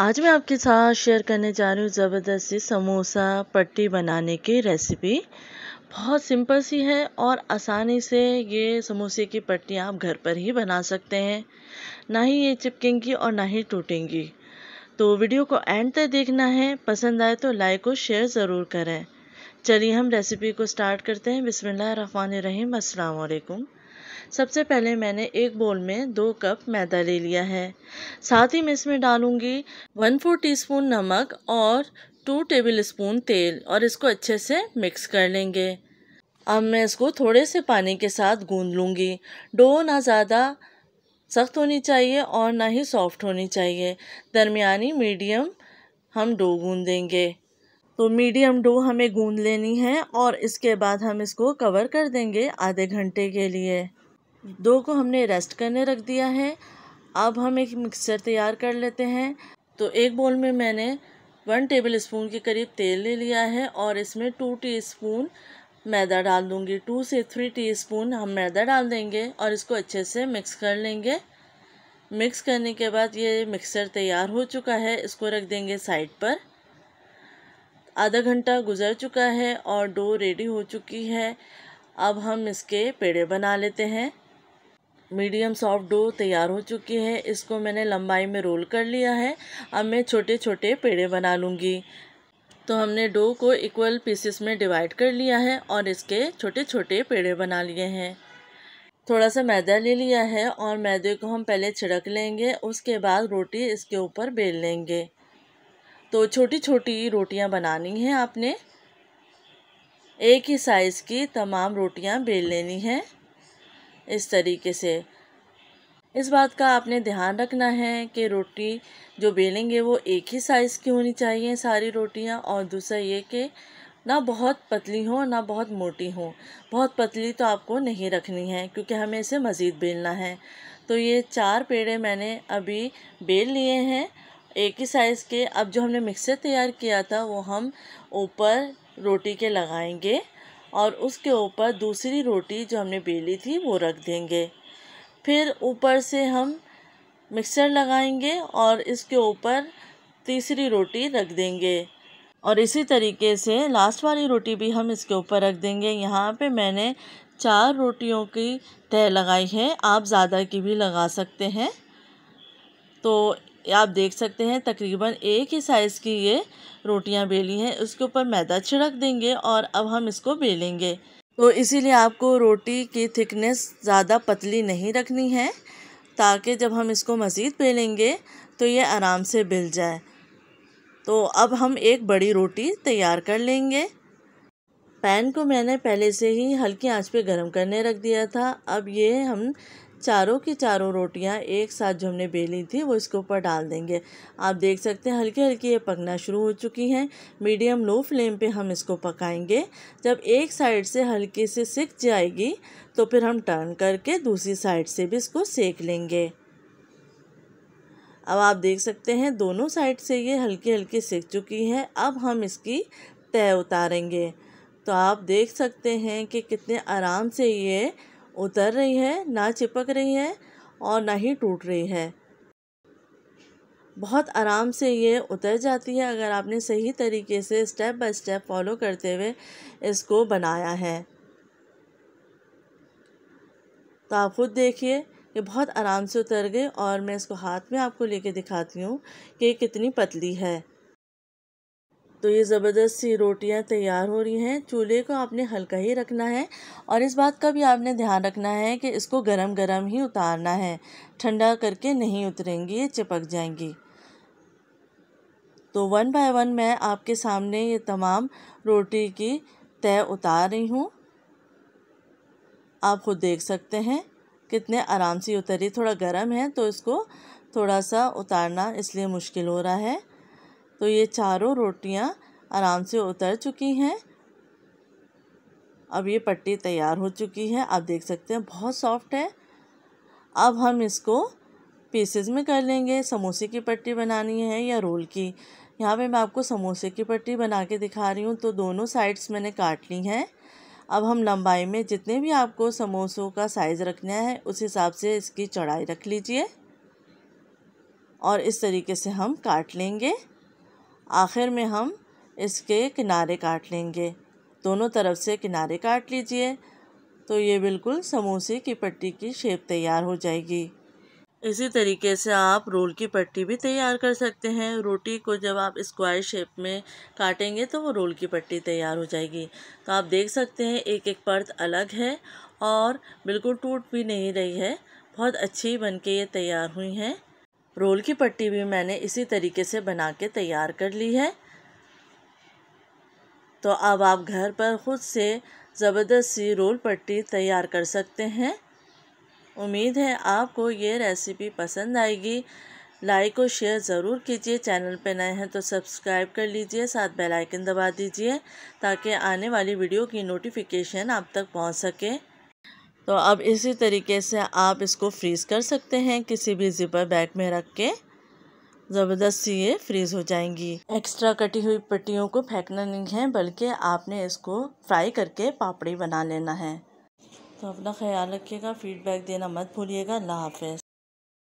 आज मैं आपके साथ शेयर करने जा रही हूँ ज़बरदस्ती समोसा पट्टी बनाने की रेसिपी बहुत सिंपल सी है और आसानी से ये समोसे की पट्टियाँ आप घर पर ही बना सकते हैं ना ही ये चिपकेंगी और ना ही टूटेंगी तो वीडियो को एंड तक देखना है पसंद आए तो लाइक और शेयर ज़रूर करें चलिए हम रेसिपी को स्टार्ट करते हैं अस्सलाम अल्लाम सबसे पहले मैंने एक बोल में दो कप मैदा ले लिया है साथ ही मैं इसमें डालूँगी वन फोर टीस्पून नमक और टू टेबल स्पून तेल और इसको अच्छे से मिक्स कर लेंगे अब मैं इसको थोड़े से पानी के साथ गूंद लूँगी डो ना ज़्यादा सख्त होनी चाहिए और ना ही सॉफ्ट होनी चाहिए दरमिया मीडियम हम डो गूंदेंगे तो मीडियम डो हमें गूंद लेनी है और इसके बाद हम इसको कवर कर देंगे आधे घंटे के लिए दो को हमने रेस्ट करने रख दिया है अब हम एक मिक्सचर तैयार कर लेते हैं तो एक बोल में मैंने वन टेबल स्पून के करीब तेल ले लिया है और इसमें टू टीस्पून मैदा डाल दूंगी टू से थ्री टीस्पून हम मैदा डाल देंगे और इसको अच्छे से मिक्स कर लेंगे मिक्स करने के बाद ये मिक्सर तैयार हो चुका है इसको रख देंगे साइड पर आधा घंटा गुजर चुका है और डो रेडी हो चुकी है अब हम इसके पेड़े बना लेते हैं मीडियम सॉफ्ट डो तैयार हो चुकी है इसको मैंने लंबाई में रोल कर लिया है अब मैं छोटे छोटे पेड़े बना लूँगी तो हमने डो को इक्वल पीसेस में डिवाइड कर लिया है और इसके छोटे छोटे पेड़े बना लिए हैं थोड़ा सा मैदा ले लिया है और मैदे को हम पहले छिड़क लेंगे उसके बाद रोटी इसके ऊपर बेल लेंगे तो छोटी छोटी रोटियां बनानी हैं आपने एक ही साइज़ की तमाम रोटियां बेल लेनी हैं इस तरीके से इस बात का आपने ध्यान रखना है कि रोटी जो बेलेंगे वो एक ही साइज़ की होनी चाहिए सारी रोटियां और दूसरा ये कि ना बहुत पतली हो ना बहुत मोटी हो बहुत पतली तो आपको नहीं रखनी है क्योंकि हमें इसे मज़ीद बेलना है तो ये चार पेड़े मैंने अभी बेल लिए हैं एक ही साइज़ के अब जो हमने मिक्सर तैयार किया था वो हम ऊपर रोटी के लगाएंगे और उसके ऊपर दूसरी रोटी जो हमने बेली थी वो रख देंगे फिर ऊपर से हम मिक्सर लगाएंगे और इसके ऊपर तीसरी रोटी रख देंगे और इसी तरीके से लास्ट वाली रोटी भी हम इसके ऊपर रख देंगे यहाँ पे मैंने चार रोटियों की तय लगाई है आप ज़्यादा की भी लगा सकते हैं तो आप देख सकते हैं तकरीबन एक ही साइज़ की ये रोटियां बेली हैं उसके ऊपर मैदा छिड़क देंगे और अब हम इसको बेलेंगे तो इसीलिए आपको रोटी की थिकनेस ज़्यादा पतली नहीं रखनी है ताकि जब हम इसको मज़ीद बेलेंगे तो ये आराम से बिल जाए तो अब हम एक बड़ी रोटी तैयार कर लेंगे पैन को मैंने पहले से ही हल्की आंच पे गरम करने रख दिया था अब ये हम चारों की चारों रोटियां एक साथ जो हमने बेली थी वो इसके ऊपर डाल देंगे आप देख सकते हैं हल्की हल्की ये पकना शुरू हो चुकी हैं मीडियम लो फ्लेम पे हम इसको पकाएंगे जब एक साइड से हल्की से सिक जाएगी तो फिर हम टर्न करके दूसरी साइड से भी इसको सेक लेंगे अब आप देख सकते हैं दोनों साइड से ये हल्की हल्की सेक चुकी है अब हम इसकी तय उतारेंगे तो आप देख सकते हैं कि कितने आराम से ये उतर रही है ना चिपक रही है और ना ही टूट रही है बहुत आराम से ये उतर जाती है अगर आपने सही तरीके से स्टेप बाय स्टेप फॉलो करते हुए इसको बनाया है तो आप खुद देखिए ये बहुत आराम से उतर गए और मैं इसको हाथ में आपको लेके दिखाती हूँ कि कितनी पतली है तो ये ज़बरदस्त सी रोटियां तैयार हो रही हैं चूल्हे को आपने हल्का ही रखना है और इस बात का भी आपने ध्यान रखना है कि इसको गरम गरम ही उतारना है ठंडा करके नहीं उतरेंगी ये चिपक जाएंगी तो वन बाय वन मैं आपके सामने ये तमाम रोटी की तय उतार रही हूँ आप खुद देख सकते हैं कितने आराम से उतरी थोड़ा गर्म है तो इसको थोड़ा सा उतारना इसलिए मुश्किल हो रहा है तो ये चारों रोटियां आराम से उतर चुकी हैं अब ये पट्टी तैयार हो चुकी है आप देख सकते हैं बहुत सॉफ्ट है अब हम इसको पीसेस में कर लेंगे समोसे की पट्टी बनानी है या रोल की यहाँ पे मैं आपको समोसे की पट्टी बना के दिखा रही हूँ तो दोनों साइड्स मैंने काट ली हैं अब हम लंबाई में जितने भी आपको समोसों का साइज़ रखना है उस हिसाब से इसकी चौड़ाई रख लीजिए और इस तरीके से हम काट लेंगे आखिर में हम इसके किनारे काट लेंगे दोनों तरफ से किनारे काट लीजिए तो ये बिल्कुल समोसे की पट्टी की शेप तैयार हो जाएगी इसी तरीके से आप रोल की पट्टी भी तैयार कर सकते हैं रोटी को जब आप स्क्वायर शेप में काटेंगे तो वो रोल की पट्टी तैयार हो जाएगी तो आप देख सकते हैं एक एक पर्त अलग है और बिल्कुल टूट भी नहीं रही है बहुत अच्छी बन के ये तैयार हुई हैं रोल की पट्टी भी मैंने इसी तरीके से बना के तैयार कर ली है तो अब आप घर पर ख़ुद से ज़बरदस्त सी रोल पट्टी तैयार कर सकते हैं उम्मीद है आपको ये रेसिपी पसंद आएगी लाइक और शेयर ज़रूर कीजिए चैनल पर नए हैं तो सब्सक्राइब कर लीजिए साथ बेल आइकन दबा दीजिए ताकि आने वाली वीडियो की नोटिफिकेशन आप तक पहुंच सके तो अब इसी तरीके से आप इसको फ्रीज़ कर सकते हैं किसी भी ज़िपर बैग में रख के ज़बरदस्त ये फ्रीज़ हो जाएंगी एक्स्ट्रा कटी हुई पट्टियों को फेंकना नहीं है बल्कि आपने इसको फ्राई करके पापड़ी बना लेना है तो अपना ख्याल रखिएगा फीडबैक देना मत भूलिएगा अल्लाह हाफिज़